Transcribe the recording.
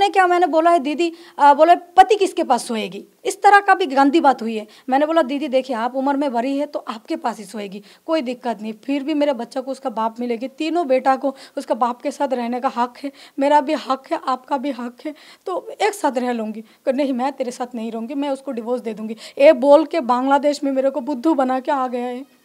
उन्होंने क्या मैंने बोला है दीदी बोले पति किसके पास सोएगी इस तरह का भी गंदी बात हुई है मैंने बोला दीदी देखिए आप उम्र में भरी है तो आपके पास ही सोएगी कोई दिक्कत नहीं फिर भी मेरे बच्चा को उसका बाप मिलेगी तीनों बेटा को उसका बाप के साथ रहने का हक है मेरा भी हक है आपका भी हक है तो एक साथ रह लूँगी नहीं मैं तेरे साथ नहीं रहूँगी मैं उसको डिवोर्स दे दूँगी ये बोल के बांग्लादेश में मेरे को बुद्धू बना के आ गया है